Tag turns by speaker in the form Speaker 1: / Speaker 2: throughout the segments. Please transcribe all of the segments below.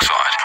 Speaker 1: outside.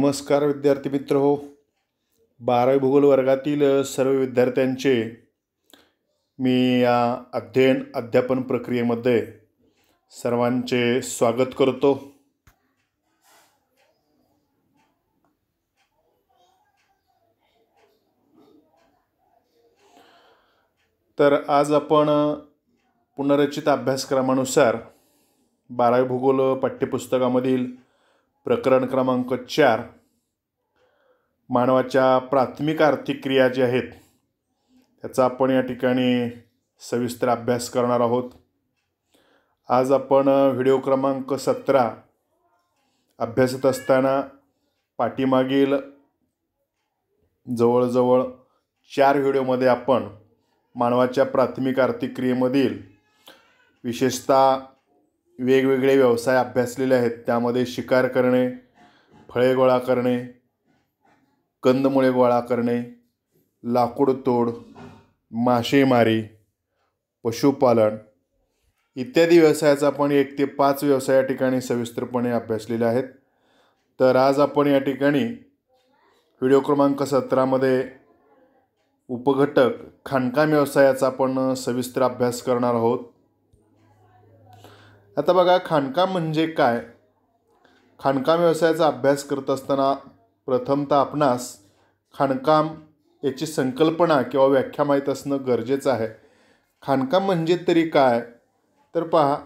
Speaker 1: नमस्कार विद्यार्थी मित्र हो बारावी भूगोल वर्गातील सर्व विद्यार्थ्यांचे मी या अध्ययन अध्यापन प्रक्रियेमध्ये सर्वांचे स्वागत करतो तर आज आपण पुनर्रचित अभ्यासक्रमानुसार बारावी भूगोल पाठ्यपुस्तकामधील प्रकरण क्रमांक चार मानवाच्या प्राथमिक आर्थिक क्रिया ज्या आहेत त्याचा आपण या ठिकाणी सविस्तर अभ्यास करणार आहोत आज आपण व्हिडिओ क्रमांक सतरा अभ्यासत असताना पाठीमागील जवळजवळ चार व्हिडिओमध्ये आपण मानवाच्या प्राथमिक आर्थिक क्रियेमधील विशेषतः वेगवेगळे व्यवसाय अभ्यासलेले आहेत त्यामध्ये शिकार करणे फळे गोळा करणे कंदमुळे गोळा करणे लाकूडतोड मासेमारी पशुपालन इत्यादी व्यवसायाचा पण एक ते पाच व्यवसाय या ठिकाणी सविस्तरपणे अभ्यासलेले आहेत तर आज आपण या ठिकाणी व्हिडिओ क्रमांक सतरामध्ये उपघटक खाणकाम व्यवसायाचा आपण सविस्तर अभ्यास करणार आहोत आता बघा खाणकाम म्हणजे काय खाणकाम व्यवसायाचा अभ्यास करत असताना प्रथमतः आपणास खाणकाम याची संकल्पना किंवा व्याख्या माहीत असणं गरजेचं आहे खाणकाम म्हणजे तरी काय तर पहा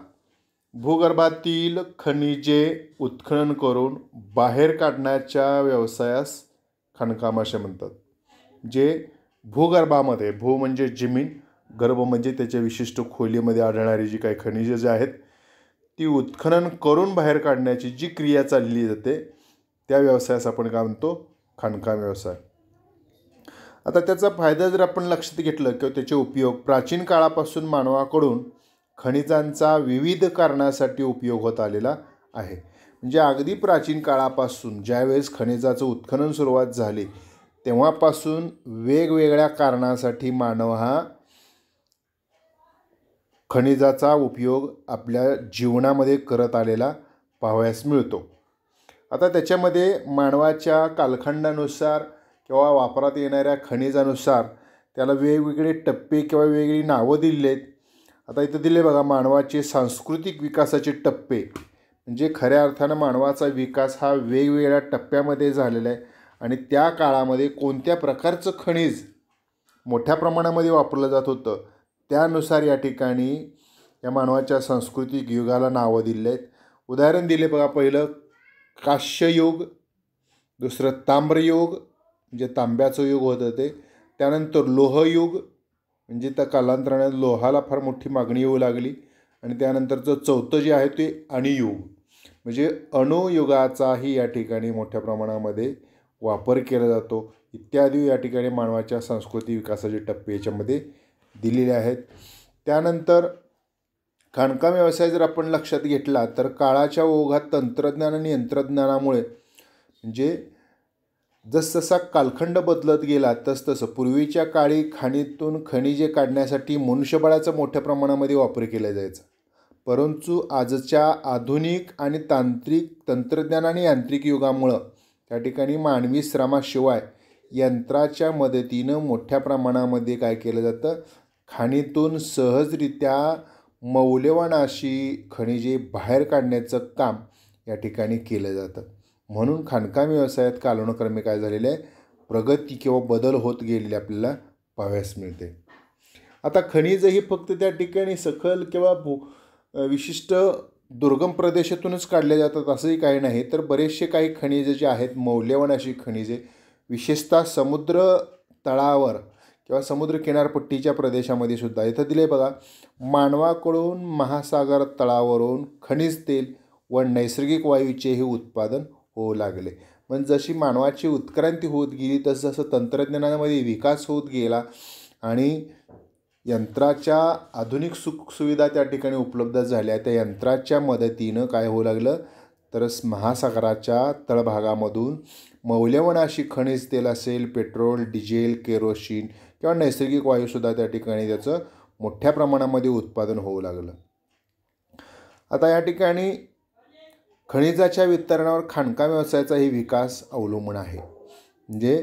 Speaker 1: भूगर्भातील खनिजे उत्खनन करून बाहेर काढण्याच्या व्यवसायास खाणकाम असे म्हणतात जे भूगर्भामध्ये भू म्हणजे जमीन गर्भ म्हणजे त्याच्या विशिष्ट खोलीमध्ये आढळणारी जी काही खनिजे जे आहेत ती उत्खनन करून बाहेर काढण्याची जी क्रिया चालली जाते त्या व्यवसायास आपण काय म्हणतो
Speaker 2: खाणकाम व्यवसाय आता त्याचा फायदा जर आपण लक्षात घेतलं किंवा त्याचे उपयोग प्राचीन काळापासून मानवाकडून खनिजांचा विविध कारणासाठी उपयोग होत आलेला आहे म्हणजे अगदी प्राचीन काळापासून ज्यावेळेस खनिजाचं उत्खनन सुरुवात झाली तेव्हापासून वेगवेगळ्या कारणासाठी मानव हा खनिजाचा उपयोग आपल्या जीवनामध्ये करत आलेला पाहावयास मिळतो आता त्याच्यामध्ये मानवाच्या कालखंडानुसार किंवा वापरात येणाऱ्या खनिजानुसार त्याला वेगवेगळे टप्पे किंवा वेगळी नावं दिली आहेत आता इथं दिले बघा मानवाचे सांस्कृतिक विकासाचे टप्पे म्हणजे खऱ्या अर्थानं मानवाचा विकास हा वेगवेगळ्या टप्प्यामध्ये झालेला आहे आणि त्या काळामध्ये कोणत्या प्रकारचं खनिज मोठ्या प्रमाणामध्ये वापरलं जात होतं त्यानुसार या ठिकाणी या मानवाच्या सांस्कृतिक युगाला नावं दिले आहेत उदाहरण दिले बघा पहिलं काश्ययुग दुसरं ताम्रयुग म्हणजे तांब्याचं युग होतं ते त्यानंतर लोहयुग म्हणजे त्या कालांतराने लोहाला फार मोठी मागणी येऊ लागली आणि त्यानंतरचं चौथं जे आहे ते अणियुग म्हणजे अणुयुगाचाही या ठिकाणी मोठ्या प्रमाणामध्ये वापर केला जातो इत्यादी या ठिकाणी मानवाच्या सांस्कृतिक विकासाचे टप्पे याच्यामध्ये दिलेले आहेत त्यानंतर खाणकाम व्यवसाय जर आपण लक्षात घेतला तर काळाच्या ओघात तंत्रज्ञान आणि यंत्रज्ञानामुळे म्हणजे जसजसा कालखंड बदलत गेला तसतसं पूर्वीच्या काळी खाणीतून खनिजे काढण्यासाठी मनुष्यबळाचा मोठ्या प्रमाणामध्ये वापर केला जायचा परंतु आजच्या आधुनिक आणि तांत्रिक तंत्रज्ञान आणि यांत्रिक युगामुळं त्या ठिकाणी मानवी श्रमाशिवाय यंत्राच्या मदतीनं मोठ्या प्रमाणामध्ये काय केलं जातं खाणीतून सहजरित्या मौल्यवान अशी खनिजे बाहेर काढण्याचं काम या ठिकाणी केलं जातं म्हणून खाणकाम व्यवसायात कालानुक्रमे काय झालेलं आहे प्रगती किंवा बदल होत गेलेले आपल्याला पाहायस मिळते आता खनिज ही फक्त त्या ठिकाणी सखल किंवा भू विशिष्ट दुर्गम प्रदेशातूनच काढले जातात असंही काही नाही तर बरेचसे काही खनिजे जे आहेत मौल्यवान अशी खनिजे विशेषतः समुद्र तळावर किंवा समुद्र किनारपट्टीच्या प्रदेशामध्ये सुद्धा इथं दिले बघा मानवाकडून महासागर तळावरून खनिज तेल व नैसर्गिक वायूचे हे उत्पादन होऊ लागले पण म्हणजे जशी मानवाची उत्क्रांती होत गेली तसं जसं तंत्रज्ञानामध्ये विकास होत गेला आणि यंत्राच्या आधुनिक सुखसुविधा त्या ठिकाणी उपलब्ध झाल्या त्या यंत्राच्या मदतीनं काय होऊ लागलं तर महासागराच्या तळभागामधून मौल्यवान अशी खनिज तेल असेल पेट्रोल डिझेल केरोशिन किंवा नैसर्गिक वायूसुद्धा त्या ठिकाणी त्याचं मोठ्या प्रमाणामध्ये उत्पादन होऊ लागलं आता या ठिकाणी खनिजाच्या वितरणावर खाणकाम व्यवसायाचाही विकास अवलंबून आहे म्हणजे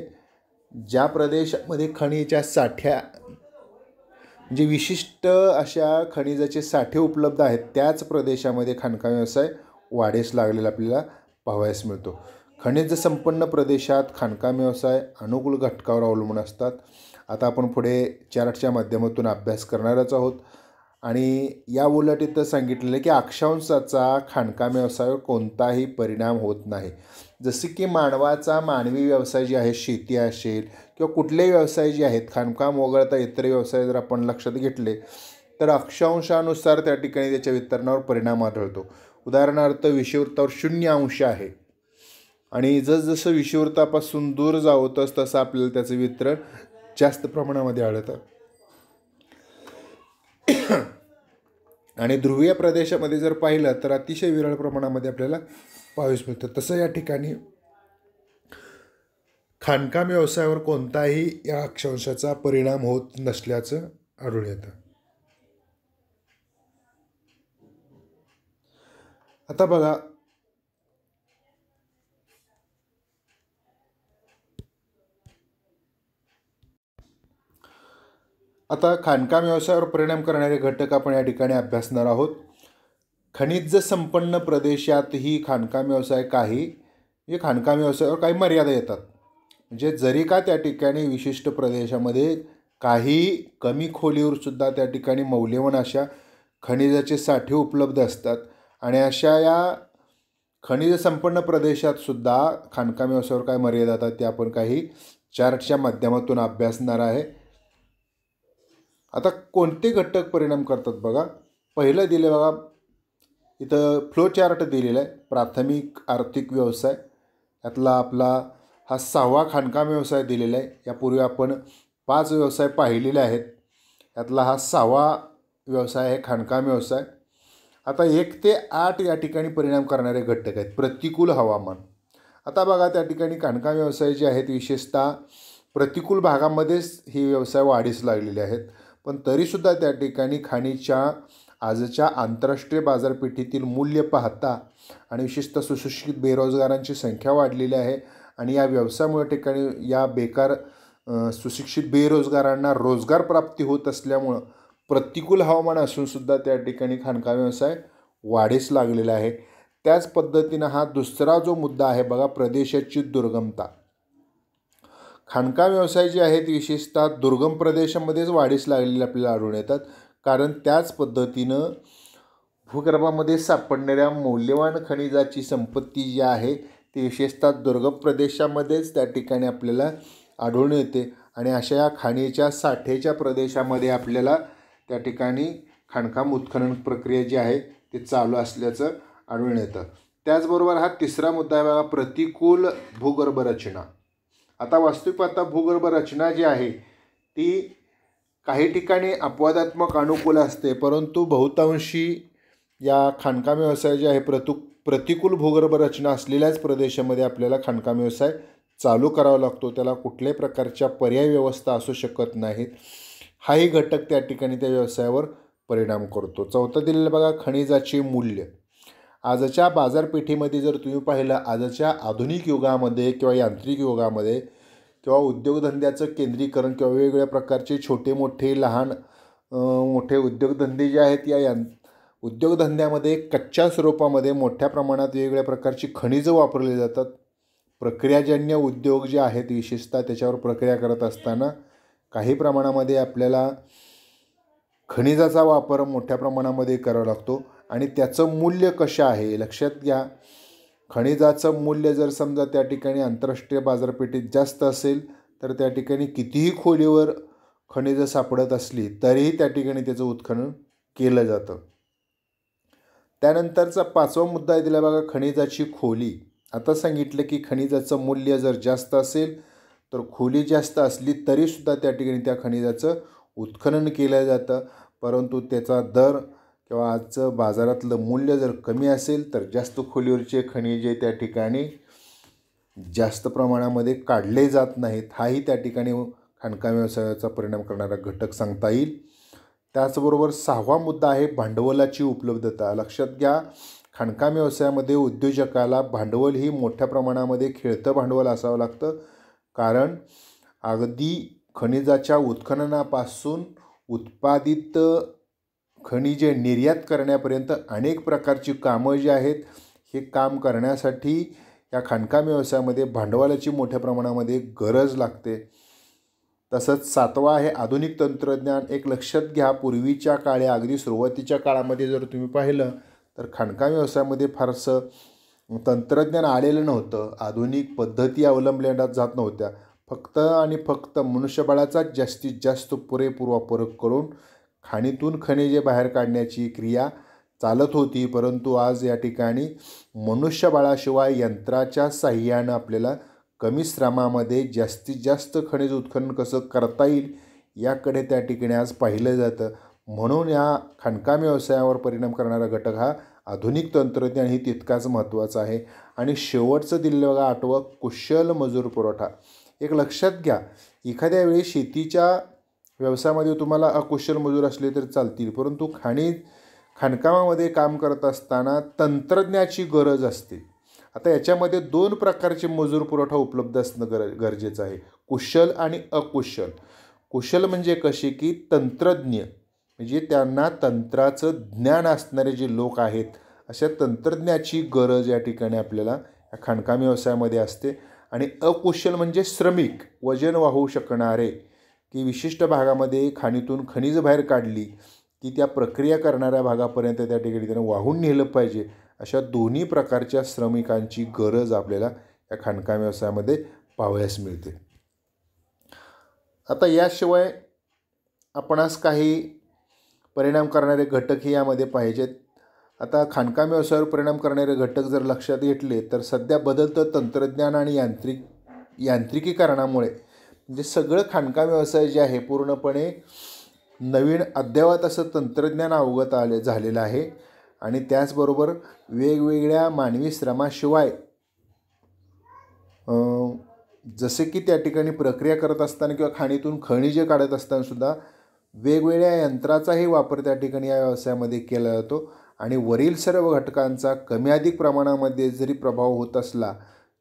Speaker 2: ज्या प्रदेशामध्ये खनिजाच्या साठ्या म्हणजे विशिष्ट अशा खनिजाचे साठे उपलब्ध आहेत त्याच प्रदेशामध्ये खाणकाम व्यवसाय वाढीस लागलेला आपल्याला पाहावयास मिळतो खनिज संपन्न प्रदेशात खाणकाम व्यवसाय अनुकूल घटकावर अवलंबून असतात आता आपण पुढे चार्टच्या माध्यमातून अभ्यास करणारच आहोत आणि या उलटीत सांगितलेलं की अक्षांशाचा खाणकाम व्यवसायावर कोणताही परिणाम होत नाही जसे की मानवाचा मानवी व्यवसाय जे आहे शेती असेल किंवा कुठलेही व्यवसाय जे आहेत खाणकाम वगळता इतर व्यवसाय जर आपण लक्षात घेतले तर अक्षांशानुसार त्या ठिकाणी त्याच्या वितरणावर परिणाम आढळतो उदाहरणार्थ विषुवृत्तावर शून्य अंश आहे आणि जसजसं विषुवृत्तापासून दूर जाऊ तस तसं आपल्याला त्याचं वितरण जास्त प्रमाणामध्ये आढळतं आणि ध्रुवीय प्रदेशामध्ये जर पाहिलं तर अतिशय विरळ प्रमाणामध्ये आपल्याला पाऊस मिळतो तसं या ठिकाणी खाणकाम व्यवसायावर कोणताही या अक्षांशाचा परिणाम होत नसल्याचं आढळून येतं आता बघा आता खाणकाम व्यवसायावर परिणाम करणारे घटक आपण या ठिकाणी अभ्यासणार आहोत खनिज संपन्न प्रदेशातही खाणकाम व्यवसाय काही म्हणजे खाणकाम व्यवसायावर काही मर्यादा येतात म्हणजे जरी का त्या ठिकाणी विशिष्ट प्रदेशामध्ये काही कमी खोलीवरसुद्धा त्या ठिकाणी मौल्यवान अशा खनिजाचे साठे उपलब्ध असतात आणि अशा या खनिज संपन्न प्रदेशातसुद्धा खाणकाम व्यवसायावर काय मर्यादा येतात ते आपण काही चार्टच्या माध्यमातून अभ्यासणार आहे आता कोणते घटक परिणाम करतात बघा पहिलं दिले बघा इथं फ्लोचार्ट दिलेला आहे प्राथमिक आर्थिक व्यवसाय यातला आपला हा सहावा खाणकाम व्यवसाय दिलेला आहे यापूर्वी आपण पाच व्यवसाय पाहिलेले आहेत यातला हा सहावा व्यवसाय आहे खाणकाम व्यवसाय आता एक ते आठ या ठिकाणी परिणाम करणारे घटक आहेत प्रतिकूल हवामान आता बघा त्या ठिकाणी खाणकाम व्यवसाय जे आहेत विशेषतः प्रतिकूल भागामध्येच हे व्यवसाय वाढीस लागलेले आहेत पण तरीसुद्धा त्या ठिकाणी खाणीच्या आजच्या आंतरराष्ट्रीय बाजारपेठेतील मूल्य पाहता आणि विशेषतः सुशिक्षित बेरोजगारांची संख्या वाढलेली आहे आणि या व्यवसायामुळे ठिकाणी या बेकार सुशिक्षित बेरोजगारांना रोजगार प्राप्ती होत असल्यामुळं प्रतिकूल हवामान असूनसुद्धा त्या ठिकाणी खाणका व्यवसाय वाढीस लागलेला आहे त्याच पद्धतीनं हा दुसरा जो मुद्दा आहे बघा प्रदेशाची दुर्गमता खाणकाम व्यवसाय जे आहेत विशेषतः दुर्गम प्रदेशामध्येच वाढीस लागलेले आपल्याला आढळून येतात कारण त्याच पद्धतीनं भूगर्भामध्ये सापडणाऱ्या मौल्यवान खनिजाची संपत्ती जी आहे ती विशेषतः दुर्गम प्रदेशामध्येच त्या ठिकाणी आपल्याला आढळून येते आणि अशा या खाणीच्या साठेच्या प्रदेशामध्ये आपल्याला त्या ठिकाणी खाणकाम उत्खनन प्रक्रिया जी आहे ते चालू असल्याचं आढळून येतं त्याचबरोबर हा तिसरा मुद्दा आहे बघा प्रतिकूल भूगर्भरचना आता वास्तुपाता भूगर्भ रचना जी आहे ती काही ठिकाणी अपवादात्मक अनुकूल असते परंतु बहुतांशी या खाणकाम व्यवसाय जे आहे प्रतु प्रतिकूल भूगर्भ रचना असलेल्याच प्रदेशामध्ये आपल्याला खाणकाम व्यवसाय चालू करावा लागतो त्याला कुठल्याही प्रकारच्या पर्याय व्यवस्था असू शकत नाहीत हाही घटक त्या ठिकाणी त्या व्यवसायावर परिणाम करतो चौथं दिलेलं बघा खनिजाचे मूल्य आजच्या बाजारपेठेमध्ये जर तुम्ही पाहिलं आजच्या आधुनिक युगामध्ये किंवा यांत्रिक युगामध्ये किंवा उद्योगधंद्याचं केंद्रीकरण किंवा वेगवेगळ्या प्रकारचे छोटे मोठे लहान मोठे उद्योगधंदे जे आहेत या यां उद्योगधंद्यामध्ये कच्च्या स्वरूपामध्ये मोठ्या प्रमाणात वेगवेगळ्या प्रकारची खनिजं वापरली जातात प्रक्रियाजन्य उद्योग जे आहेत विशेषतः त्याच्यावर प्रक्रिया करत असताना काही प्रमाणामध्ये आपल्याला खनिजाचा वापर मोठ्या प्रमाणामध्ये करावा लागतो आणि त्याचं मूल्य कशा आहे लक्षात घ्या खनिजाचं मूल्य जर समजा त्या ठिकाणी आंतरराष्ट्रीय बाजारपेठेत जास्त असेल तर त्या ठिकाणी कितीही खोलीवर खनिजं सापडत असली तरीही त्या ठिकाणी त्याचं उत्खनन केलं जातं त्यानंतरचा पाचवा मुद्दा आहे दिला बघा खनिजाची खोली आता सांगितलं की खनिजाचं मूल्य जर जास्त असेल तर खोली जास्त असली तरीसुद्धा त्या ठिकाणी त्या खनिजाचं उत्खनन केलं जातं परंतु त्याचा दर किंवा आजचं बाजारातलं मूल्य जर कमी असेल तर जास्त खोलीवरचे खनिजे त्या ठिकाणी जास्त प्रमाणामध्ये काढले जात नाहीत हाही त्या ठिकाणी खाणकाम व्यवसायाचा परिणाम करणारा घटक सांगता येईल त्याचबरोबर सहावा मुद्दा आहे भांडवलाची उपलब्धता लक्षात घ्या खाणकाम व्यवसायामध्ये उद्योजकाला भांडवल ही मोठ्या प्रमाणामध्ये खेळतं भांडवल असावं लागतं कारण अगदी खनिजाच्या उत्खननापासून उत्पादित खनिजे निर्यात करण्यापर्यंत अनेक प्रकारची कामं जी आहेत हे काम करण्यासाठी या खाणकाम व्यवसायामध्ये भांडवलाची मोठ्या प्रमाणामध्ये गरज लागते तसंच सातवा आहे आधुनिक तंत्रज्ञान एक लक्षात घ्या पूर्वीच्या काळे अगदी सुरुवातीच्या काळामध्ये जर तुम्ही पाहिलं तर खाणकाम व्यवसायामध्ये फारसं तंत्रज्ञान आलेलं नव्हतं आधुनिक पद्धती अवलंबल्या जात नव्हत्या फक्त आणि फक्त मनुष्यबळाचाच जास्तीत जास्त पुरेपूर वापर करून खाणीतून खनिजे बाहेर काढण्याची क्रिया चालत होती परंतु आज या ठिकाणी मनुष्यबळाशिवाय यंत्राच्या साह्यानं आपल्याला कमी श्रमामध्ये जास्तीत जास्त खनिज उत्खनन कसं करता येईल याकडे त्या ठिकाणी आज पाहिलं जातं म्हणून या खाणकाम व्यवसायावर परिणाम करणारा घटक हा आधुनिक तंत्रज्ञान ही तितकाच महत्त्वाचा आहे आणि शेवटचं दिलेलं बघा आठवं कुशल मजूर पुरवठा एक लक्षात घ्या एखाद्या वेळी शेतीच्या व्यवसायामध्ये तुम्हाला अकुशल मजूर असले तर चालतील परंतु खाणी खाणकामामध्ये काम करत असताना तंत्रज्ञाची गरज असते आता याच्यामध्ये दोन प्रकारचे मजूर पुरवठा उपलब्ध असणं गर गरजेचं आहे कुशल आणि अकुशल कुशल म्हणजे कसे की तंत्रज्ञ म्हणजे त्यांना तंत्राचं ज्ञान असणारे जे लोक आहेत अशा तंत्रज्ञाची गरज या ठिकाणी आपल्याला या खाणकाम व्यवसायामध्ये असते आणि अकुशल म्हणजे श्रमिक वजन वाहू शकणारे की विशिष्ट भागामध्ये खाणीतून खनिज बाहेर काढली की त्या प्रक्रिया करणाऱ्या भागापर्यंत त्या ठिकाणी त्यांना वाहून नेलं पाहिजे अशा दोन्ही प्रकारच्या श्रमिकांची गरज आपल्याला या खाणकाम व्यवसायामध्ये पाहावयास मिळते आता याशिवाय आपणास काही परिणाम करणारे घटक हे यामध्ये पाहिजेत आता खाणकाम व्यवसायावर परिणाम करणारे घटक जर लक्षात घेतले तर सध्या बदलतं तंत्रज्ञान आणि यांत्रिक यांत्रिकीकरणामुळे म्हणजे सगळं खाणकाम व्यवसाय जे आहे पूर्णपणे नवीन अद्ययावत असं तंत्रज्ञान अवगत आले झालेलं आहे आणि त्याचबरोबर वेगवेगळ्या मानवी श्रमाशिवाय जसे की त्या ठिकाणी प्रक्रिया करत असताना किंवा खाणीतून खनिजे काढत असताना सुद्धा वेगवेगळ्या यंत्राचाही वापर त्या ठिकाणी या व्यवसायामध्ये केला जातो आणि वरील सर्व घटकांचा कमी अधिक प्रमाणामध्ये जरी प्रभाव होत असला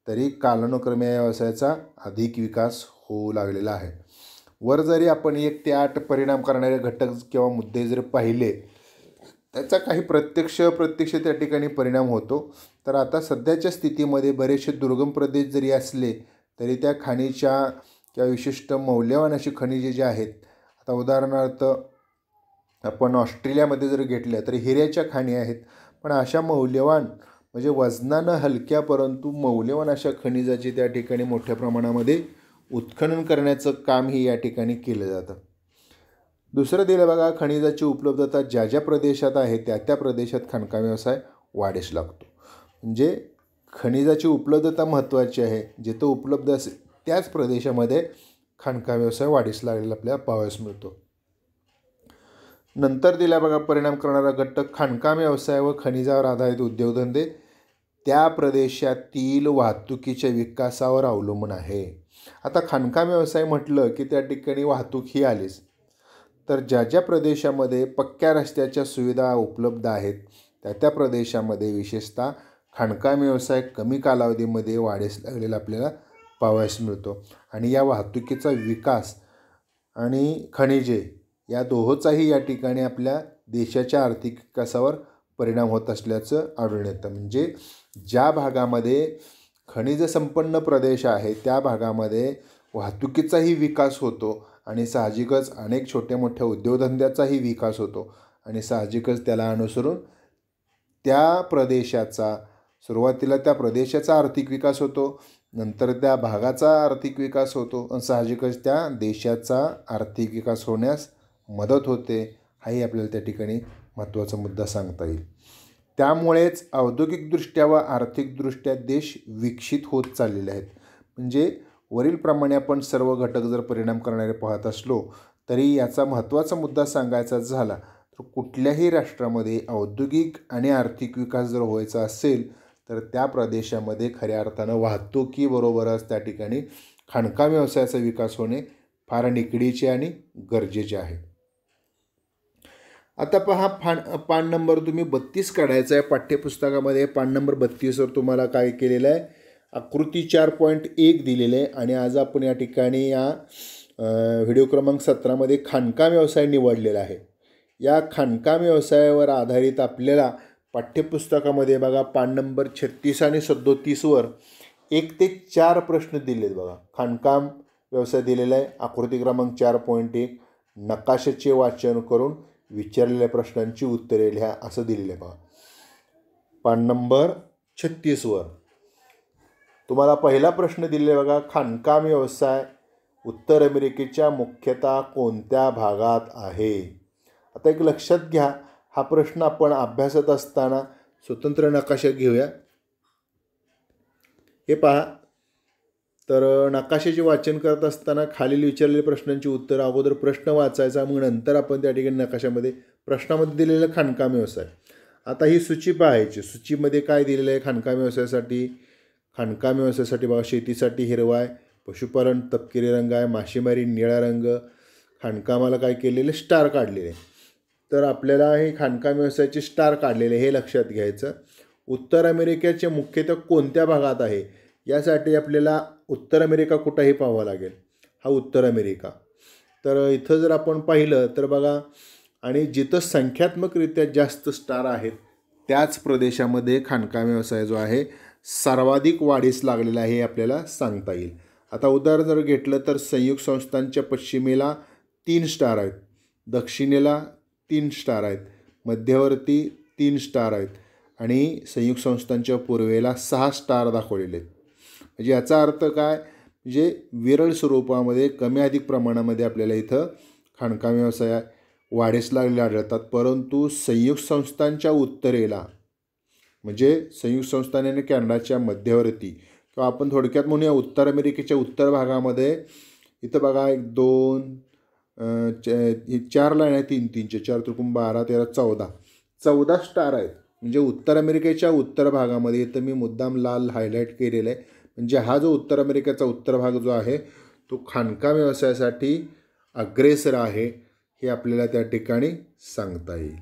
Speaker 2: तरी कालानुक्रमे या व्यवसायाचा अधिक विकास होऊ लागलेला आहे वर जरी आपण एक ते आठ परिणाम करणारे घटक किंवा मुद्दे जर पाहिले त्याचा काही प्रत्यक्ष प्रत्यक्ष त्या ठिकाणी परिणाम होतो तर आता सध्याच्या स्थितीमध्ये बरेचसे दुर्गम प्रदेश जरी असले तरी त्या खाणीच्या किंवा विशिष्ट मौल्यवान अशी खनिजे जे आहेत आता उदाहरणार्थ आपण ऑस्ट्रेलियामध्ये जर घेतल्या तर हिऱ्याच्या खाणी आहेत पण अशा मौल्यवान म्हणजे वजनानं हलक्या परंतु मौल्यवान अशा खनिजाची त्या ठिकाणी मोठ्या प्रमाणामध्ये उत्खनन करण्याचं कामही या ठिकाणी केलं जातं दुसरं दिलं बघा खनिजाची उपलब्धता ज्या ज्या प्रदेशात आहे त्या त्या प्रदेशात खाणकाम व्यवसाय वाढीस लागतो म्हणजे खनिजाची उपलब्धता महत्त्वाची आहे जिथं उपलब्ध असेल त्याच प्रदेशामध्ये खाणकाम व्यवसाय वाढीस लागलेला आपल्याला पाहावयास मिळतो नंतर दिल्या बघा परिणाम करणारा घटक खाणकाम व्यवसाय व खनिजावर आधारित उद्योगधंदे त्या प्रदेशातील वाहतुकीच्या विकासावर अवलंबून आहे आता खाणकाम व्यवसाय म्हटलं की त्या ठिकाणी वाहतूक ही आलीच तर ज्या ज्या प्रदेशामध्ये पक्क्या रस्त्याच्या सुविधा उपलब्ध आहेत त्या त्या प्रदेशामध्ये विशेषतः खाणकाम व्यवसाय कमी कालावधीमध्ये वाढीस लागलेला आपल्याला पाहावयास मिळतो आणि या वाहतुकीचा विकास आणि खनिजे या दोहोचाही या ठिकाणी आपल्या देशाच्या आर्थिक विकासावर परिणाम होत असल्याचं आढळून येतं म्हणजे ज्या भागामध्ये खनिज संपन्न प्रदेश आहे त्या भागामध्ये वाहतुकीचाही विकास होतो आणि साहजिकच अनेक छोट्या मोठ्या उद्योगधंद्याचाही विकास होतो आणि साहजिकच त्याला अनुसरून त्या प्रदेशाचा सुरुवातीला त्या प्रदेशाचा आर्थिक विकास होतो नंतर त्या भागाचा आर्थिक विकास होतो आणि साहजिकच त्या देशाचा आर्थिक विकास होण्यास मदत होते हाही आपल्याला त्या ठिकाणी महत्त्वाचा मुद्दा सांगता येईल त्यामुळेच औद्योगिकदृष्ट्या व आर्थिकदृष्ट्या देश विकसित होत चाललेले आहेत म्हणजे वरीलप्रमाणे आपण सर्व घटक जर परिणाम करणारे पाहत असलो तरी याचा महत्त्वाचा मुद्दा सांगायचा झाला तर कुठल्याही राष्ट्रामध्ये औद्योगिक आणि आर्थिक विकास जर व्हायचा असेल तर त्या प्रदेशामध्ये खऱ्या अर्थानं वाहतुकीबरोबरच त्या ठिकाणी खाणकाम व्यवसायाचा विकास होणे फार निकडीचे आणि गरजेचे आहे आता पहा फाण पान नंबर तुम्ही बत्तीस काढायचा आहे पाठ्यपुस्तकामध्ये पान नंबर बत्तीसवर तुम्हाला काय केलेलं आहे आकृती चार पॉईंट एक दिलेलं आहे आणि आज आपण या ठिकाणी या व्हिडिओ क्रमांक सतरामध्ये खाणकाम व्यवसाय निवडलेला आहे या खाणकाम व्यवसायावर आधारित आपल्याला पाठ्यपुस्तकामध्ये बघा पान नंबर छत्तीस आणि सदोतीसवर एक ते चार प्रश्न दिले बघा खाणकाम व्यवसाय दिलेला आहे आकृती क्रमांक चार पॉईंट एक नकाशाचे वाचन करून विचारलेल्या प्रश्नांची उत्तरे लिहा असं दिलेलं पहा पान नंबर छत्तीसवर तुम्हाला पहिला प्रश्न दिले बघा खाणकाम व्यवसाय उत्तर अमेरिकेच्या मुख्यतः कोणत्या भागात आहे आता एक लक्षात घ्या हा प्रश्न आपण अभ्यासत असताना स्वतंत्र नकाशा घेऊया हे पहा तर नकाशाचे वाचन करत असताना खालील विचारलेल्या प्रश्नांची उत्तर अगोदर प्रश्न वाचायचा मग नंतर आपण त्या ठिकाणी नकाशामध्ये प्रश्नामध्ये दिलेलं खाणकाम व्यवसाय आता ही सूची पाहायची सूचीमध्ये काय दिलेलं आहे खाणकाम व्यवसायासाठी खाणकाम व्यवसायासाठी बघा शेतीसाठी हिरवाय पशुपालन तपकिरी रंग आहे मासेमारी निळा रंग खाणकामाला काय केलेले स्टार काढलेले तर आपल्याला हे खाणकाम व्यवसायाचे स्टार काढलेले हे लक्षात घ्यायचं उत्तर अमेरिकेचे मुख्यतः कोणत्या भागात आहे यासाठी आपल्याला उत्तर अमेरिका कुठंही पाहावा लागेल हा उत्तर अमेरिका तर इथं जर आपण पाहिलं तर बघा आणि जिथं संख्यात्मकरित्या जास्त स्टार आहेत त्याच प्रदेशामध्ये खाणकाम व्यवसाय जो आहे सर्वाधिक वाढीस लागलेला आहे हे आपल्याला सांगता येईल आता उदाहरण जर घेतलं तर संयुक्त संस्थांच्या पश्चिमेला तीन स्टार आहेत दक्षिणेला तीन स्टार आहेत मध्यवर्ती तीन स्टार आहेत आणि संयुक्त संस्थांच्या पूर्वेला सहा स्टार दाखवलेले आहेत म्हणजे याचा अर्थ काय म्हणजे विरळ स्वरूपामध्ये कमी अधिक प्रमाणामध्ये आपल्याला इथं खाणकाम व्यवसाय वाढीस लागलेले आढळतात परंतु संयुक्त संस्थांच्या उत्तरेला म्हणजे संयुक्त संस्थाने आणि कॅनडाच्या मध्यवर्ती किंवा आपण थोडक्यात म्हणूया उत्तर अमेरिकेच्या उत्तर भागामध्ये इथं बघा एक दोन चार लाईन आहे तीन तीनचे चार त्रिकुण बारा तेरा चौदा चौदा स्टार आहेत म्हणजे उत्तर अमेरिकेच्या उत्तर भागामध्ये इथं मी मुद्दाम लाल हायलाईट केलेलं आहे म्हणजे हा जो उत्तर अमेरिकेचा उत्तर भाग जो आहे तो खाणकाम व्यवसायासाठी अग्रेसर आहे हे आपल्याला त्या ठिकाणी सांगता येईल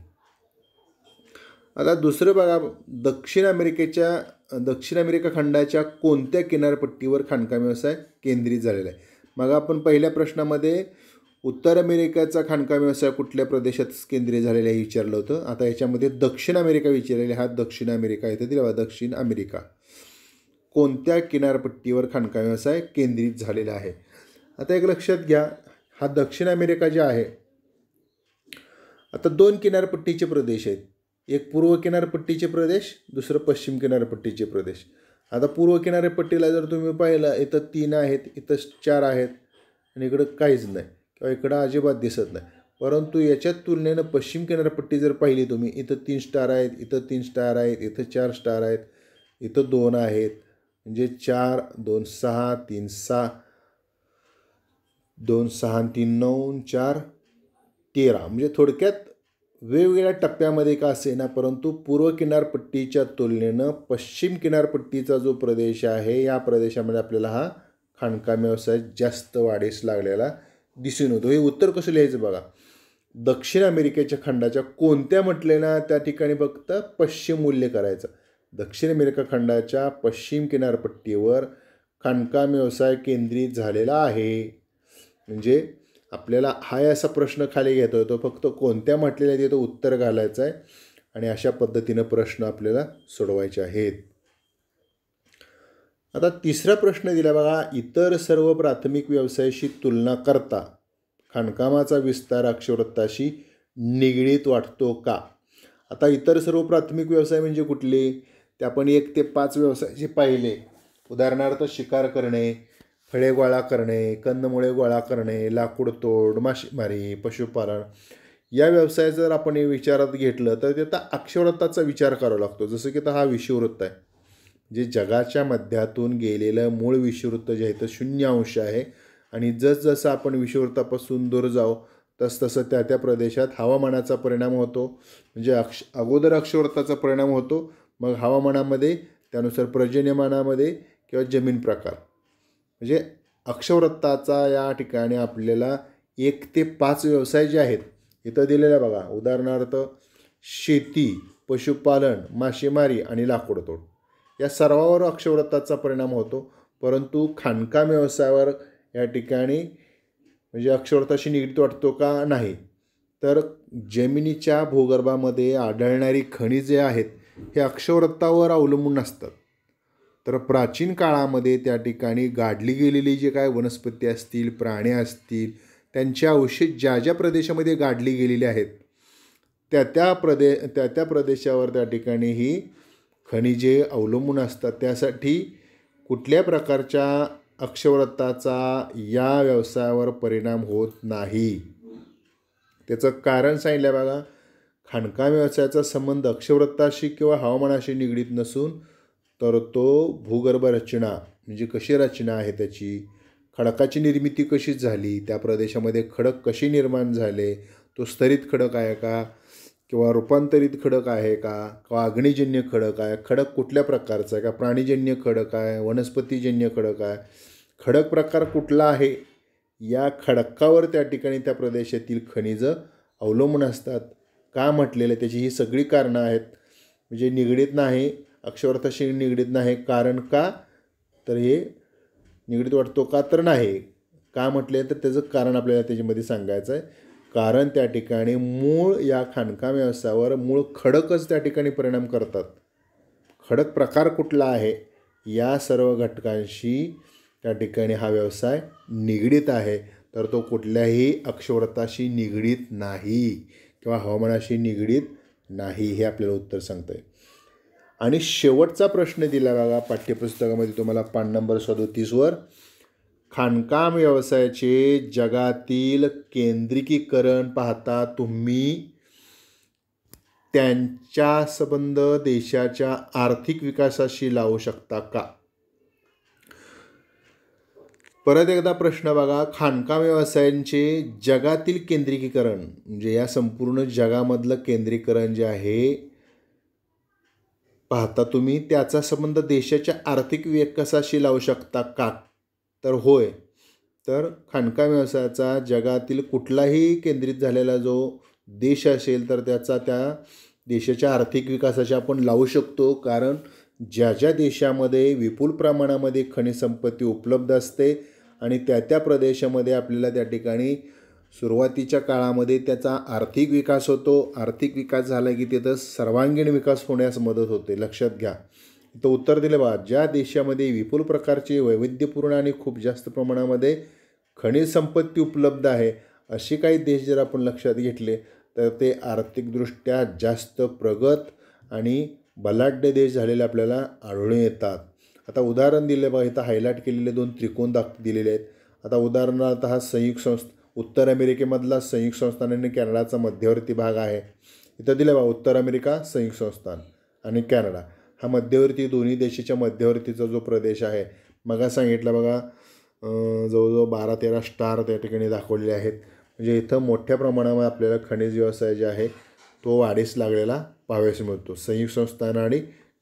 Speaker 2: आता दुसरं बघा दक्षिण अमेरिकेच्या दक्षिण अमेरिका खंडाच्या कोणत्या किनारपट्टीवर खाणकाम व्यवसाय केंद्रित झालेला आहे मग आपण पहिल्या प्रश्नामध्ये उत्तर अमेरिकेचा खाणकाम व्यवसाय कुठल्या प्रदेशात केंद्रीय झालेला हे विचारलं होतं आता याच्यामध्ये दक्षिण अमेरिका विचारलेली हा दक्षिण अमेरिका येथे दिला दक्षिण अमेरिका कोणत्या किनारपट्टीवर खाणका व्यवसाय केंद्रित झालेला आहे आता एक लक्षात घ्या हा दक्षिण अमेरिका जे आहे आता दोन किनारपट्टीचे प्रदेश आहेत एक पूर्व किनारपट्टीचे प्रदेश दुसरं पश्चिम किनारपट्टीचे प्रदेश आता पूर्व किनारपट्टीला जर तुम्ही पाहिलं इथं तीन आहेत इथं चार आहेत आणि इकडं काहीच नाही किंवा इकडं अजिबात दिसत नाही परंतु याच्या तुलनेनं पश्चिम किनारपट्टी जर पाहिली तुम्ही इथं तीन स्टार आहेत इथं तीन स्टार आहेत इथं चार स्टार आहेत इथं दोन आहेत म्हणजे चार दोन सहा तीन सहा दोन सहा तीन नऊ चार तेरा म्हणजे थोडक्यात वेगवेगळ्या टप्प्यामध्ये का असेना परंतु पूर्व किनारपट्टीच्या तुलनेनं पश्चिम किनारपट्टीचा जो प्रदेश आहे या प्रदेशामध्ये आपल्याला हा खाणकाम व्यवसाय जास्त वाढीस लागलेला दिसून होतो हे उत्तर कसं लिहायचं बघा दक्षिण अमेरिकेच्या खंडाच्या कोणत्या म्हटलेल्या त्या ठिकाणी फक्त पश्चिम मूल्य करायचं दक्षिण अमेरिका खंडाच्या पश्चिम किनारपट्टीवर खाणकाम व्यवसाय केंद्रित झालेला आहे म्हणजे आपल्याला हाय असा प्रश्न खाली घेतो तो फक्त कोणत्या म्हटलेल्या तिथं उत्तर घालायचं आहे आणि अशा पद्धतीनं प्रश्न आपल्याला सोडवायचे आहेत आता तिसरा प्रश्न दिला बघा इतर सर्व प्राथमिक व्यवसायाशी तुलना करता खाणकामाचा विस्तार अक्षवृत्ताशी निगडीत वाटतो का आता इतर सर्व प्राथमिक व्यवसाय म्हणजे कुठले ते आपण एक ते पाच व्यवसाय जे पाहिले उदाहरणार्थ शिकार करणे फळे गोळा करणे कंदमुळे गोळा करणे लाकूडतोड मासेमारी पशुपालन या व्यवसाय जर आपण हे विचारात घेतलं तर ते आता अक्षरताचा विचार करावा लागतो जसं की तर हा विषुववृत्त आहे जे जगाच्या मध्यातून गेलेलं मूळ विषुववृत्त जे आहे तर शून्य अंश आहे आणि जसजसं आपण विषुववृत्तापासून दूर जाऊ तस तसं त्या त्या प्रदेशात हवामानाचा परिणाम होतो म्हणजे अक्ष अगोदर अक्षवृत्ताचा परिणाम होतो मग हवामानामध्ये त्यानुसार पर्जन्यमानामध्ये किंवा जमीन प्रकार म्हणजे अक्षवृत्ताचा या ठिकाणी आपल्याला एक ते पाच व्यवसाय जे आहेत इथं दिलेला बघा उदाहरणार्थ शेती पशुपालन मासेमारी आणि लाकूडतोड या सर्वावर अक्षवृत्ताचा परिणाम होतो परंतु खाणकाम व्यवसायावर या ठिकाणी म्हणजे अक्षरताशी निगडीत वाटतो का नाही तर जमिनीच्या भूगर्भामध्ये आढळणारी खनिजे आहेत हे अक्षरत्तावर अवलंबून असतात तर प्राचीन काळामध्ये त्या ठिकाणी गाडली गेलेली जे काय वनस्पती असतील प्राणी असतील त्यांच्या अवशेष ज्या ज्या प्रदेशामध्ये गाडली गेलेले आहेत त्या त्या प्रदे त्या त्या प्रदेशावर त्या ठिकाणी ही खनिजे अवलंबून असतात त्यासाठी कुठल्या प्रकारच्या अक्षवृत्ताचा या व्यवसायावर परिणाम होत नाही त्याचं कारण सांगितलं बघा खाणकाम व्यवसायाचा संबंध अक्षवृत्ताशी किंवा हवामानाशी निगडीत नसून तर तो भूगर्भ रचना म्हणजे कशी रचना आहे त्याची खडकाची निर्मिती कशी झाली त्या प्रदेशामध्ये खडक कशी निर्माण झाले तो स्तरित खडक आहे का किंवा रूपांतरित खडक आहे का किंवा अग्निजन्य खडक आहे खडक कुठल्या प्रकारचा आहे का प्राणीजन्य खडक आहे वनस्पतीजन्य खडक आहे खडक प्रकार कुठला आहे या खडकावर त्या ठिकाणी त्या प्रदेशातील खनिजं अवलंबून असतात का म्हटलेलं आहे त्याची ही सगळी कारणं आहेत म्हणजे निगडीत नाही अक्षरार्थाशी निगडीत नाही कारण का तर हे निगडीत वाटतो का तर नाही का म्हटले तर त्याचं कारण आपल्याला त्याच्यामध्ये सांगायचं आहे कारण त्या ठिकाणी मूळ या खाणकाम व्यवसायावर मूळ खडकच त्या ठिकाणी परिणाम करतात खडक प्रकार कुठला आहे या सर्व घटकांशी त्या ठिकाणी हा व्यवसाय निगडीत आहे तर तो कुठल्याही अक्षरताशी निगडीत नाही किंवा हवामानाशी निगडीत नाही हे आपल्याला उत्तर सांगतं आहे आणि शेवटचा प्रश्न दिला बघा पाठ्यपुस्तकामध्ये तुम्हाला पान नंबर सदोतीसवर खाणकाम व्यवसायाचे जगातील केंद्रिकीकरण पाहता तुम्ही त्यांच्या संबंध देशाच्या आर्थिक विकासाशी लावू शकता का परत एकदा प्रश्न बघा खाणकाम व्यवसायांचे जगातील केंद्रीकरण म्हणजे या संपूर्ण जगामधलं केंद्रीकरण जे आहे पाहता तुम्ही त्याचा संबंध देशाच्या आर्थिक विकासाशी लावू शकता का तर होय तर खाणकाम व्यवसायाचा जगातील कुठलाही केंद्रित झालेला जो देश असेल तर त्याचा त्या देशाच्या आर्थिक विकासाशी आपण लावू शकतो कारण ज्या ज्या देशामध्ये विपुल प्रमाणामध्ये खनिज संपत्ती उपलब्ध असते आणि त्या त्या प्रदेशामध्ये आपल्याला त्या ठिकाणी सुरुवातीच्या काळामध्ये त्याचा आर्थिक विकास होतो आर्थिक विकास झाला की तिथं सर्वांगीण विकास होण्यास मदत होते लक्षात घ्या तर उत्तर दिले बा ज्या देशामध्ये विपुल प्रकारचे वैविध्यपूर्ण आणि खूप जास्त प्रमाणामध्ये खनिज संपत्ती उपलब्ध आहे असे काही देश जर आपण लक्षात घेतले तर ते आर्थिकदृष्ट्या जास्त प्रगत आणि बलाढ्य देश झालेले आपल्याला आढळून येतात आता उदाहरण दिले बघा इथं हायलाईट केलेले दोन त्रिकोण दाख दिलेले आहेत आता उदाहरणार्थ हा संयुक्त संस्था उत्तर अमेरिकेमधला संयुक्त संस्थान आणि कॅनडाचा मध्यवर्ती भाग आहे इथं दिलं बघा उत्तर अमेरिका संयुक्त संस्थान आणि कॅनडा हा मध्यवर्ती दोन्ही देशाच्या मध्यवर्तीचा जो प्रदेश आहे मग सांगितलं बघा जवळजवळ बारा तेरा स्टार त्या ठिकाणी दाखवलेले आहेत म्हणजे इथं मोठ्या प्रमाणावर आपल्याला खनिज व्यवसाय जे आहे तो वाढीस लागलेला पाहावयास मिळतो संयुक्त संस्थान आणि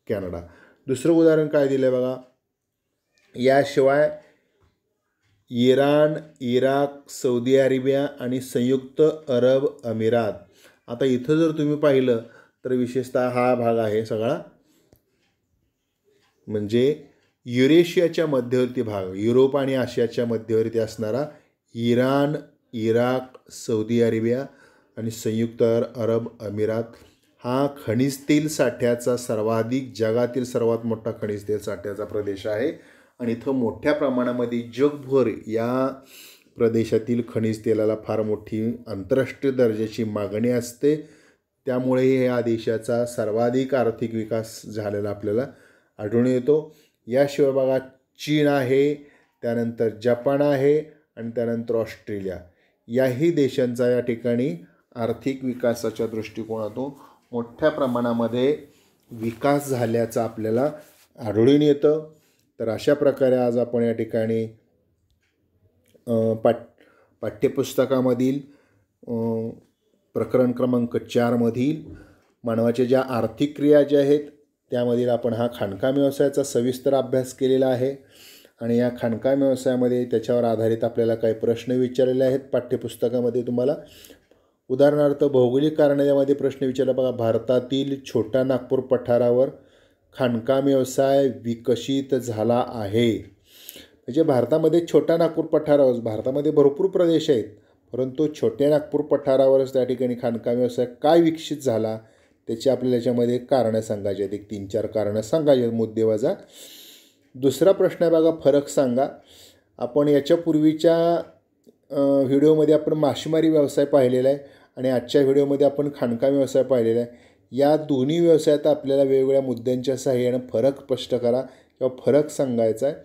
Speaker 2: कॅनडा दुसरं उदाहरण काय दिलं आहे बघा याशिवाय इराण इराक सौदी अरेबिया आणि संयुक्त अरब अमिरात आता इथं जर तुम्ही पाहिलं तर विशेषतः हा भाग आहे सगळा म्हणजे युरेशियाच्या मध्यवर्ती भाग युरोप आणि आशियाच्या मध्यवर्ती असणारा इराण इराक सौदी अरेबिया आणि संयुक्त अरब अमिरात हा खनिज तेल साठ्याचा सर्वाधिक जगातील सर्वात मोठा खनिज तेल साठ्याचा प्रदेश आहे आणि इथं मोठ्या प्रमाणामध्ये जगभर या प्रदेशातील खनिज तेलाला फार मोठी आंतरराष्ट्रीय दर्जाची मागणी असते त्यामुळे या देशाचा सर्वाधिक आर्थिक विकास झालेला आपल्याला आढळून येतो याशिवाय बघा चीन आहे त्यानंतर जपान आहे आणि त्यानंतर ऑस्ट्रेलिया याही देशांचा या ठिकाणी आर्थिक विकासाच्या दृष्टिकोनातून मोठ्या प्रमाणामध्ये विकास झाल्याचा आपल्याला आढळून येतं तर अशा प्रकारे आज आपण या ठिकाणी पाठ पाठ्यपुस्तकामधील प्रकरण क्रमांक चारमधील मानवाच्या ज्या आर्थिक क्रिया ज्या आहेत त्यामधील आपण हा खाणकाम व्यवसायाचा सविस्तर अभ्यास केलेला आहे आणि या खाणकाम व्यवसायामध्ये त्याच्यावर आधारित आपल्याला काही प्रश्न विचारलेले आहेत पाठ्यपुस्तकामध्ये तुम्हाला उदाहरणार्थ भौगोलिक कारणे यामध्ये प्रश्न विचारला बघा भारतातील छोटा नागपूर पठारावर खाणकाम व्यवसाय विकसित झाला आहे म्हणजे भारतामध्ये छोटा नागपूर पठारावर भारतामध्ये भरपूर प्रदेश आहेत परंतु छोट्या नागपूर पठारावरच त्या ठिकाणी खाणकाम व्यवसाय काय विकसित झाला त्याची आपल्याला याच्यामध्ये कारणं सांगायची आहेत एक तीन चार कारणं सांगायचे मुद्देवाजा दुसरा प्रश्न आहे बघा फरक सांगा आपण याच्यापूर्वीच्या व्हिडिओमध्ये आपण मासेमारी व्यवसाय पाहिलेला आहे आणि आजच्या व्हिडिओमध्ये आपण खाणकाम व्यवसाय पाहिलेला आहे या दोन्ही व्यवसायात आपल्याला वेगवेगळ्या मुद्द्यांच्या सहाय्यानं फरक स्पष्ट करा किंवा फरक सांगायचा आहे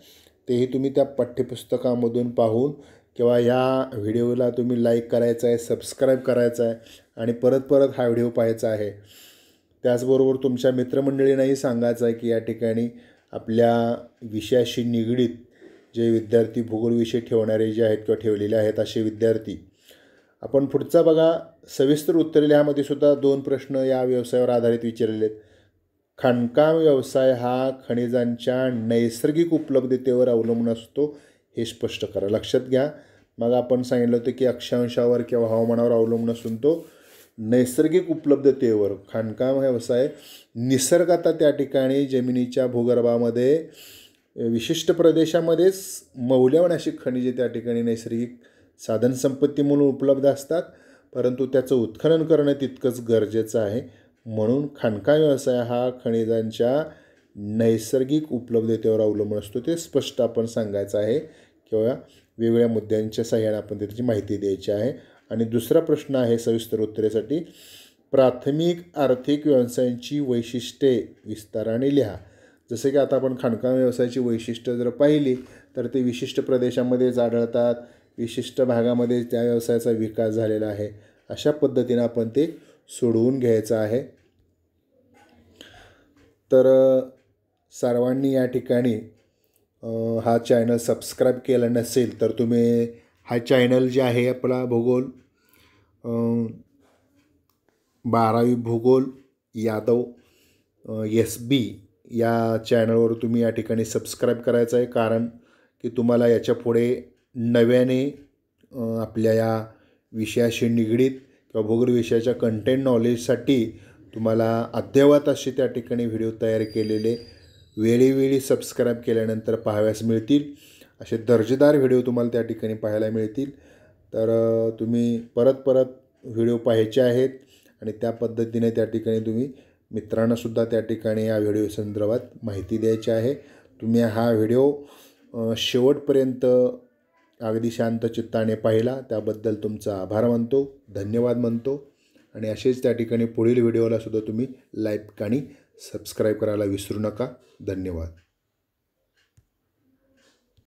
Speaker 2: तेही तुम्ही त्या पाठ्यपुस्तकामधून पाहून किंवा या व्हिडिओला तुम्ही लाईक करायचं आहे सबस्क्राईब करायचा आहे आणि परत परत हा व्हिडिओ पाहायचा आहे त्याचबरोबर तुमच्या मित्रमंडळींनाही सांगायचं आहे की या ठिकाणी आपल्या विषयाशी निगडीत जे विद्यार्थी भूगोल विषय ठेवणारे जे आहेत किंवा ठेवलेले आहेत असे विद्यार्थी आपण पुढचा बघा सविस्तर उत्तर लिहामध्ये सुद्धा दोन प्रश्न या व्यवसायावर आधारित विचारलेले आहेत खाणकाम व्यवसाय हा खनिजांच्या नैसर्गिक उपलब्धतेवर अवलंबून असतो हे स्पष्ट करा लक्षात घ्या मग आपण सांगितलं होतं की अक्षांशावर किंवा हवामानावर अवलंबून असून तो नैसर्गिक उपलब्धतेवर खाणकाम व्यवसाय आता त्या ठिकाणी जमिनीच्या भूगर्भामध्ये विशिष्ट प्रदेशामध्येच मौल्यवान अशी खनिजे त्या ठिकाणी नैसर्गिक साधनसंपत्ती म्हणून उपलब्ध असतात परंतु त्याचं उत्खनन करणं तितकंच गरजेचं आहे म्हणून खाणकाम व्यवसाय हा खनिजांच्या नैसर्गिक उपलब्धतेवर अवलंबून असतो ते स्पष्ट आपण सांगायचं आहे किंवा वेगवेगळ्या मुद्द्यांच्या सहाय्याने आपण त्याची माहिती द्यायची आहे आणि दुसरा प्रश्न आहे सविस्तर उत्तरेसाठी प्राथमिक आर्थिक व्यवसायांची वैशिष्ट्ये विस्ताराने लिहा जसे की आता आपण खाणकाम व्यवसायाची वैशिष्ट्य जर पाहिली तर ते विशिष्ट प्रदेशामध्ये आढळतात विशिष्ट भागामध्ये त्या व्यवसायाचा विकास झालेला आहे अशा पद्धतीनं आपण ते सोडवून घ्यायचं आहे तर सर्वांनी या ठिकाणी हा चॅनल सबस्क्राईब केला नसेल तर तुम्ही हा चॅनल जे आहे आपला भूगोल बारावी भूगोल यादव एस बी या चॅनलवर तुम्ही या ठिकाणी सबस्क्राईब करायचं आहे कारण की तुम्हाला याच्या पुढे नव्याने आपल्या या विषयाशी निगडीत किंवा भूगोल विषयाच्या कंटेंट नॉलेजसाठी तुम्हाला अद्ययावत असे त्या ठिकाणी व्हिडिओ तयार केलेले वेळीवेळी सबस्क्राईब केल्यानंतर पाहाव्यास मिळतील असे दर्जेदार व्हिडिओ तुम्हाला त्या ठिकाणी पाहायला मिळतील तर तुम्ही परत परत व्हिडिओ पाहायचे आहेत आणि त्या पद्धतीने त्या ठिकाणी तुम्ही मित्रांनासुद्धा त्या ठिकाणी या व्हिडिओ संदर्भात माहिती द्यायची आहे तुम्ही हा व्हिडिओ शेवटपर्यंत अगदी शांत चित्ताने पाहिला त्याबद्दल तुमचा आभार मानतो धन्यवाद म्हणतो आणि असेच त्या ठिकाणी पुढील व्हिडिओलासुद्धा तुम्ही लाईक आणि सबस्क्राईब करायला विसरू नका धन्यवाद